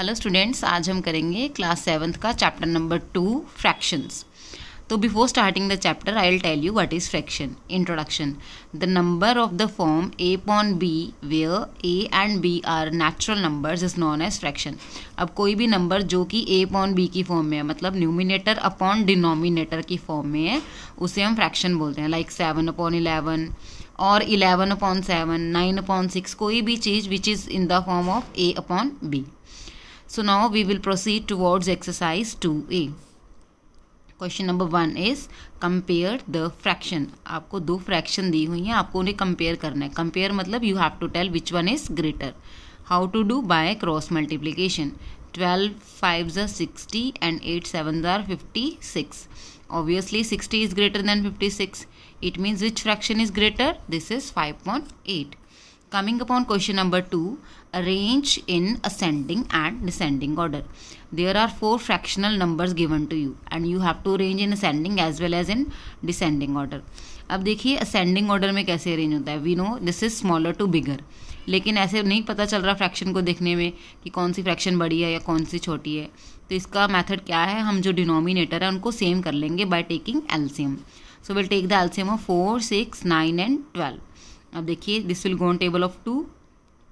Hello students आज हम करेंगे क्लास सेवन्थ का चैप्टर नंबर टू फ्रैक्शंस तो before starting the chapter I will tell you what is fraction introduction the number of the form A upon B where A and B are natural numbers is known as fraction अब कोई भी number जो कि A upon B की फॉर्म में है मतलब न्यूमिनेटर अपॉन डिनोमिनेटर की फॉर्म में है उसे हम फ्रैक्शन बोलते हैं लाइक सेवन अपॉन इलेवन और eleven upon seven nine upon six कोई भी चीज़ which is in the form of A upon B So now we will proceed towards exercise 2a. Question number one is compare the fraction आपको दो fraction दी हुई हैं आपको उन्हें compare करना है कंपेयर मतलब you have to tell which one is greater how to do by cross multiplication twelve five ज़ा सिक्सटी एंड एट सेवन ज़ार fifty six obviously sixty is greater 60 fifty six it means which fraction is greater this is five point eight Coming upon question number 2, arrange in ascending and descending order. There are four fractional numbers given to you and you have to arrange in ascending as well as in descending order. अब देखिए ascending order में कैसे arrange होता है we know this is smaller to bigger लेकिन ऐसे नहीं पता चल रहा फ्रैक्शन को देखने में कि कौन सी फ्रैक्शन बड़ी है या कौन सी छोटी है तो इसका मेथड क्या है हम जो डिनोमिनेटर है उनको सेम कर लेंगे by taking L C M so will take the L C M of four six nine and twelve अब देखिए this will go on table of two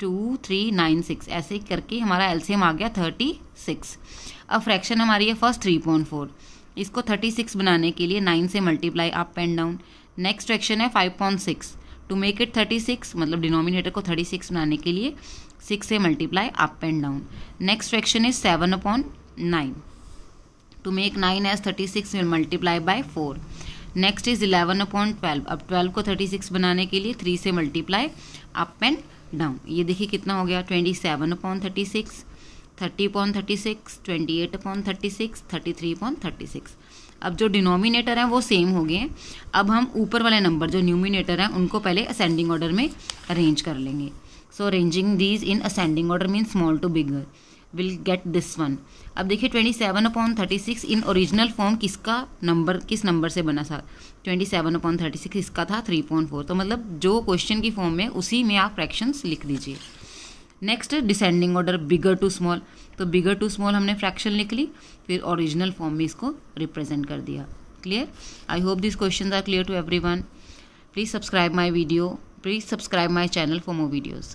two three nine six ऐसे करके हमारा एलसीएम आ गया थर्टी सिक्स अब फ्रैक्शन हमारी है फर्स्ट थ्री पॉइंट फोर इसको थर्टी सिक्स बनाने के लिए नाइन से multiply up and down next fraction है five point six to make it thirty six मतलब डिनोमिनेटर को थर्टी सिक्स बनाने के लिए सिक्स से multiply up and down next fraction is seven upon nine to make nine as thirty six multiply by four next is eleven upon twelve अब twelve को thirty six बनाने के लिए थ्री से मल्टीप्लाई अप एंड डाउन ये देखिए कितना हो गया twenty seven upon thirty six thirty point thirty six twenty eight upon thirty six thirty three point thirty six अब जो डिनोमिनेटर हैं वो सेम हो गए हैं अब हम ऊपर वाले नंबर जो न्यूमिनेटर हैं उनको पहले असेंडिंग ऑर्डर में अरेंज कर लेंगे so arranging these in ascending order mean small to bigger will get this one अब देखिए twenty seven upon thirty six in original form किसका नंबर किस नंबर से बना था twenty seven upon thirty six इसका था थ्री पॉइंट फोर तो मतलब जो क्वेश्चन की फॉर्म में उसी में आप फ्रैक्शंस लिख दीजिए next descending order bigger to small तो बिगर टू स्मॉल हमने फ्रैक्शन लिख ली फिर ओरिजिनल फॉर्म में इसको रिप्रेजेंट कर दिया clear I hope this question are clear to everyone please subscribe my video please subscribe my channel for more videos